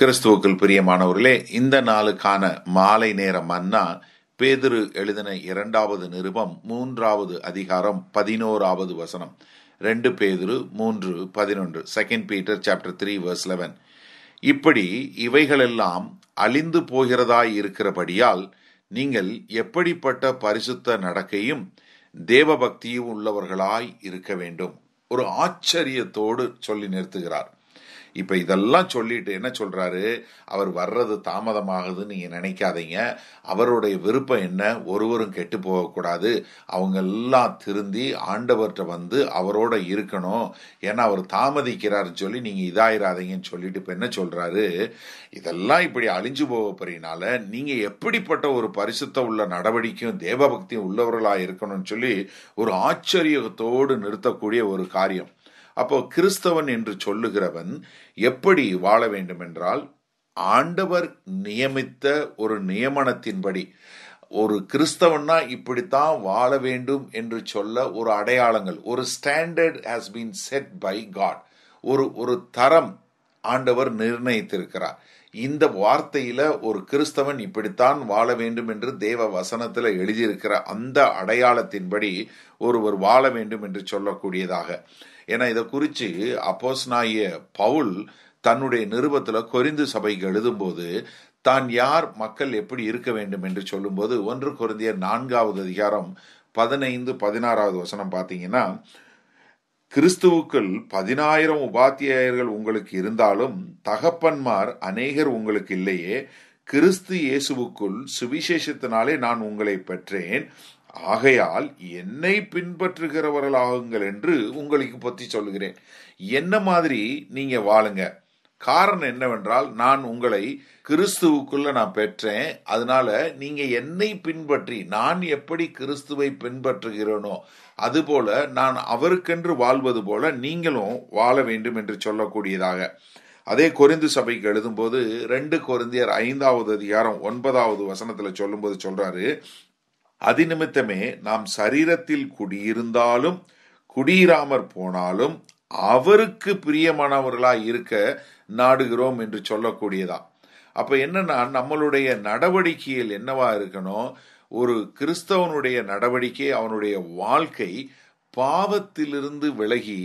கிறிஸ்துவுக்குள் பிரியமானவர்களே இந்த நாளுக்கான மாலை நேர மன்னா பேதிரு எழுதின இரண்டாவது நிருபம் மூன்றாவது அதிகாரம் பதினோராவது வசனம் ரெண்டு பேதுரு மூன்று பதினொன்று second Peter chapter three verse eleven இப்படி இவைகளெல்லாம் அழிந்து போகிறதாய் இருக்கிறபடியால் நீங்கள் எப்படிப்பட்ட பரிசுத்த நடக்கையும் தேவபக்தியும் உள்ளவர்களாய் இருக்க வேண்டும் ஒரு ஆச்சரியத்தோடு சொல்லி நிறுத்துகிறார் இப்போ இதெல்லாம் சொல்லிட்டு என்ன சொல்கிறாரு அவர் வர்றது தாமதமாகுதுன்னு நீங்கள் நினைக்காதீங்க அவருடைய விருப்பம் என்ன ஒருவரும் கெட்டு போகக்கூடாது அவங்க எல்லாம் திருந்தி ஆண்டவர்கிட்ட வந்து அவரோட இருக்கணும் ஏன்னா அவர் தாமதிக்கிறாருன்னு சொல்லி நீங்கள் இதாயிராதீங்கன்னு சொல்லிட்டு இப்போ என்ன சொல்கிறாரு இதெல்லாம் இப்படி அழிஞ்சு போக போகிறீனால நீங்கள் எப்படிப்பட்ட ஒரு பரிசுத்த உள்ள நடவடிக்கையும் தேவபக்தியும் உள்ளவர்களாக இருக்கணும்னு சொல்லி ஒரு ஆச்சரியத்தோடு நிறுத்தக்கூடிய ஒரு காரியம் அப்போ கிறிஸ்தவன் என்று சொல்லுகிறவன் எப்படி வாழ வேண்டும் என்றால் ஆண்டவர் நியமித்த ஒரு நியமனத்தின்படி ஒரு கிறிஸ்தவன்னா இப்படித்தான் வாழ வேண்டும் என்று சொல்ல ஒரு அடையாளங்கள் ஒரு standard has been set by God ஒரு ஒரு தரம் ஆண்டவர் நிர்ணயித்திருக்கிறார் இந்த வார்த்தையில் ஒரு கிறிஸ்தவன் இப்படித்தான் வாழ வேண்டும் என்று தேவ வசனத்தில் எழுதியிருக்கிற அந்த அடையாளத்தின்படி ஒருவர் வாழ வேண்டும் என்று சொல்லக்கூடியதாக ஏன்னா இதை குறித்து அப்போஸ்னாய பவுல் தன்னுடைய நிருபத்தில் கொரிந்து சபைக்கு எழுதும்போது தான் யார் மக்கள் எப்படி இருக்க வேண்டும் என்று சொல்லும்போது ஒன்று குறைந்த நான்காவது அதிகாரம் பதினைந்து பதினாறாவது வசனம் பார்த்தீங்கன்னா கிறிஸ்துவுக்குள் பதினாயிரம் உபாத்தியாயர்கள் உங்களுக்கு இருந்தாலும் தகப்பன்மார் அநேகர் உங்களுக்கு இல்லையே கிறிஸ்து இயேசுவுக்குள் சுவிசேஷத்தினாலே நான் உங்களை பெற்றேன் ஆகையால் என்னை பின்பற்றுகிறவர்களாகுங்கள் என்று உங்களுக்கு பற்றி சொல்கிறேன் என்ன மாதிரி நீங்க வாழுங்க காரணம் என்னவென்றால் நான் உங்களை கிறிஸ்துவுக்குள்ள நான் பெற்றேன் அதனால நீங்க என்னை பின்பற்றி நான் எப்படி கிறிஸ்துவை பின்பற்றுகிறேனோ அதுபோல நான் அவருக்கென்று வாழ்வது போல நீங்களும் வாழ வேண்டும் என்று சொல்லக்கூடியதாக அதே குறைந்து சபைக்கு எழுதும்போது ரெண்டு குறைந்தியர் ஐந்தாவது அதிகாரம் ஒன்பதாவது வசனத்தில் சொல்லும்போது சொல்றாரு நிமித்தமே நாம் சரீரத்தில் குடியிருந்தாலும் குடியிராமற் போனாலும் அவருக்கு பிரியமானவர்களாய் இருக்க நாடுகிறோம் என்று சொல்லக்கூடியதா அப்போ என்னன்னா நம்மளுடைய நடவடிக்கையில் என்னவா இருக்கணும் ஒரு கிறிஸ்தவனுடைய நடவடிக்கை அவனுடைய வாழ்க்கை பாவத்திலிருந்து விலகி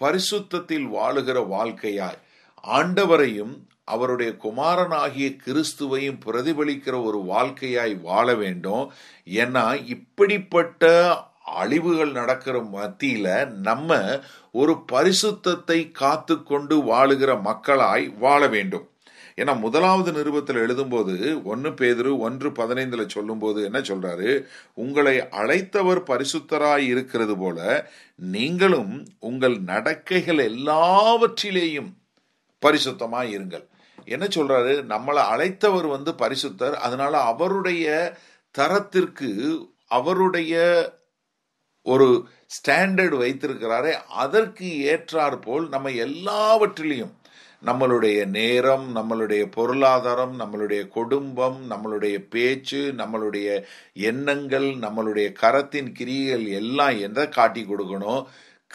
பரிசுத்தத்தில் வாழுகிற வாழ்க்கையாய் ஆண்டவரையும் அவருடைய குமாரனாகிய கிறிஸ்துவையும் பிரதிபலிக்கிற ஒரு வாழ்க்கையாய் வாழ வேண்டும் ஏன்னா இப்படிப்பட்ட அழிவுகள் நடக்கிற மத்தியில நம்ம ஒரு பரிசுத்தத்தை காத்து கொண்டு வாழுகிற மக்களாய் வாழ வேண்டும் ஏன்னா முதலாவது எழுதும் எழுதும்போது ஒன்று பேதிரு ஒன்று பதினைந்தில் போது என்ன சொல்றாரு உங்களை அழைத்தவர் பரிசுத்தராய் இருக்கிறது போல நீங்களும் உங்கள் நடக்கைகள் எல்லாவற்றிலேயும் பரிசுத்தமாய் இருங்கள் என்ன சொல்றாரு நம்மளை அழைத்தவர் வந்து பரிசுத்தர் அதனால அவருடைய தரத்திற்கு அவருடைய ஒரு ஸ்டாண்டர்டு வைத்திருக்கிறாரே அதற்கு ஏற்றார் போல் நம்ம எல்லாவற்றிலையும் நம்மளுடைய நேரம் நம்மளுடைய பொருளாதாரம் நம்மளுடைய குடும்பம் நம்மளுடைய பேச்சு நம்மளுடைய எண்ணங்கள் நம்மளுடைய கரத்தின் கிரிகள் எல்லாம் எதை காட்டி கொடுக்கணும்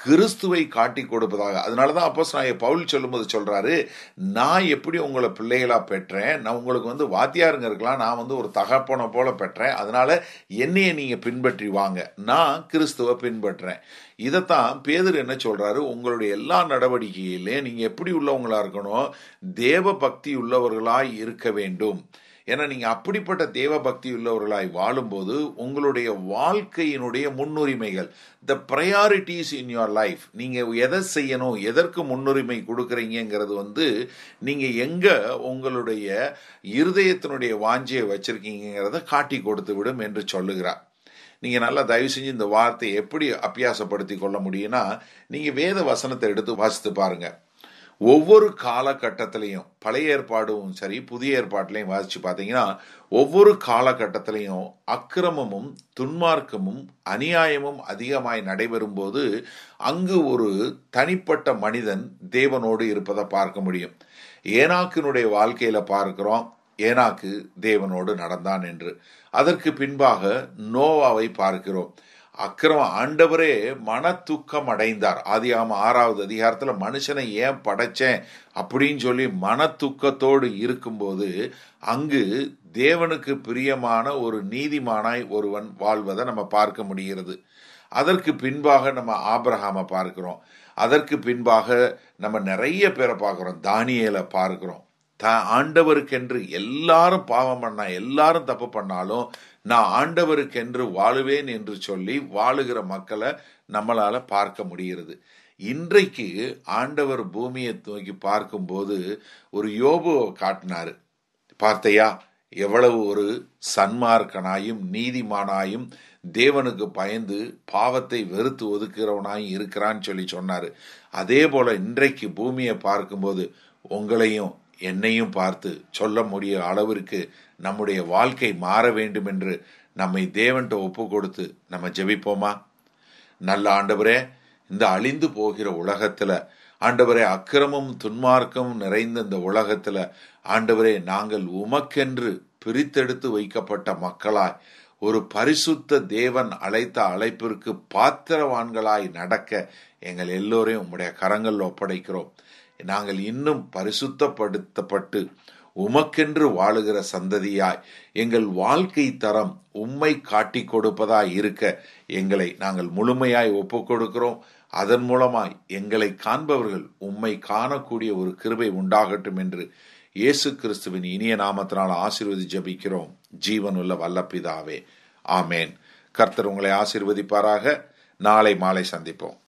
கிறிஸ்துவை காட்டி கொடுப்பதாக அதனால தான் அப்போஸ் நான் பவுல் சொல்லும்போது சொல்கிறாரு நான் எப்படி உங்களை பிள்ளைகளாக பெற்றேன் நான் உங்களுக்கு வந்து வாத்தியாருங்க இருக்கலாம் நான் வந்து ஒரு தகப்பனை போல பெற்றேன் அதனால் என்னையை நீங்கள் பின்பற்றி வாங்க நான் கிறிஸ்துவை பின்பற்றுறேன் இதைத்தான் பேதர் என்ன சொல்கிறாரு உங்களுடைய எல்லா நடவடிக்கையிலையும் நீங்கள் எப்படி உள்ளவங்களாக இருக்கணும் தேவ பக்தி உள்ளவர்களாக இருக்க வேண்டும் ஏன்னா நீங்கள் அப்படிப்பட்ட தேவ பக்தி உள்ளவர்களாய் வாழும்போது உங்களுடைய வாழ்க்கையினுடைய முன்னுரிமைகள் the priorities in your life நீங்கள் எதை செய்யணும் எதற்கு முன்னுரிமை கொடுக்குறீங்கிறது வந்து நீங்கள் எங்கே உங்களுடைய இருதயத்தினுடைய வாஞ்சியை வச்சிருக்கீங்கிறத காட்டி கொடுத்து விடும் என்று சொல்லுகிறார் நீங்கள் நல்லா தயவு செஞ்சு இந்த வார்த்தையை எப்படி அபியாசப்படுத்தி கொள்ள முடியும்னா நீங்கள் வேத வசனத்தை எடுத்து வாசித்து பாருங்கள் ஒவ்வொரு காலகட்டத்திலையும் பழைய ஏற்பாடும் சரி புதிய ஏற்பாட்டிலையும் வாசித்து பார்த்தீங்கன்னா ஒவ்வொரு காலகட்டத்திலையும் அக்கிரமமும் துன்மார்க்கமும் அநியாயமும் அதிகமாய் நடைபெறும்போது அங்கு ஒரு தனிப்பட்ட மனிதன் தேவனோடு இருப்பதை பார்க்க முடியும் ஏனாக்கினுடைய வாழ்க்கையில் பார்க்கிறோம் ஏனாக்கு தேவனோடு நடந்தான் என்று அதற்கு பின்பாக நோவாவை பார்க்கிறோம் அக்கிரம ஆண்டவரே மன தூக்கம் அடைந்தார் ஆதி ஆம ஆறாவது அதிகாரத்தில் மனுஷனை ஏன் படைச்சேன் அப்படின்னு சொல்லி மன தூக்கத்தோடு இருக்கும்போது அங்கு தேவனுக்கு பிரியமான ஒரு நீதிமானாய் ஒருவன் வாழ்வதை நம்ம பார்க்க முடிகிறது அதற்கு பின்பாக நம்ம ஆபிரஹாம பார்க்கிறோம் அதற்கு பின்பாக நம்ம நிறைய பேரை பார்க்குறோம் தானியலை பார்க்கிறோம் த ஆண்டவருக்கென்று எல்லாரும் பாவம் பண்ணா எல்லாரும் தப்பு பண்ணாலும் நான் ஆண்டவருக்கென்று வாழுவேன் என்று சொல்லி வாழுகிற மக்களை நம்மளால பார்க்க முடிகிறது இன்றைக்கு ஆண்டவர் பூமியை நோக்கி பார்க்கும்போது ஒரு யோபுவை காட்டினாரு பார்த்தையா எவ்வளவு ஒரு சன்மார்க்கனாயும் நீதிமானாயும் தேவனுக்கு பயந்து பாவத்தை வெறுத்து ஒதுக்கிறவனாயும் இருக்கிறான்னு சொல்லி சொன்னாரு அதே போல இன்றைக்கு பூமியை பார்க்கும்போது உங்களையும் என்னையும் பார்த்து சொல்ல முடிய அளவிற்கு நம்முடைய வாழ்க்கை மாற வேண்டும் என்று நம்மை தேவன்ட்ட ஒப்பு கொடுத்து நம்ம ஜெபிப்போமா நல்ல ஆண்டவரே இந்த அழிந்து போகிற உலகத்துல ஆண்டவரே அக்கிரமும் துன்மார்க்கமும் நிறைந்த இந்த உலகத்துல ஆண்டவரே நாங்கள் உமக்கென்று பிரித்தெடுத்து வைக்கப்பட்ட மக்களாய் ஒரு பரிசுத்த தேவன் அழைத்த அழைப்பிற்கு பாத்திரவான்களாய் நடக்க எங்கள் எல்லோரையும் உம்முடைய கரங்களில் ஒப்படைக்கிறோம் நாங்கள் இன்னும் பரிசுத்தப்படுத்தப்பட்டு உமக்கென்று வாழுகிற சந்ததியாய் எங்கள் வாழ்க்கை தரம் உம்மை காட்டி கொடுப்பதாய் இருக்க எங்களை நாங்கள் முழுமையாய் ஒப்புக் கொடுக்கிறோம் அதன் மூலமாய் எங்களை காண்பவர்கள் உம்மை காணக்கூடிய ஒரு கிருபை உண்டாகட்டும் என்று இயேசு கிறிஸ்துவின் இனிய நாமத்தினால் ஆசீர்வதி ஜபிக்கிறோம் ஜீவனுள்ள வல்லப்பிதாவே ஆமேன் கர்த்தர் உங்களை ஆசீர்வதிப்பாராக நாளை மாலை சந்திப்போம்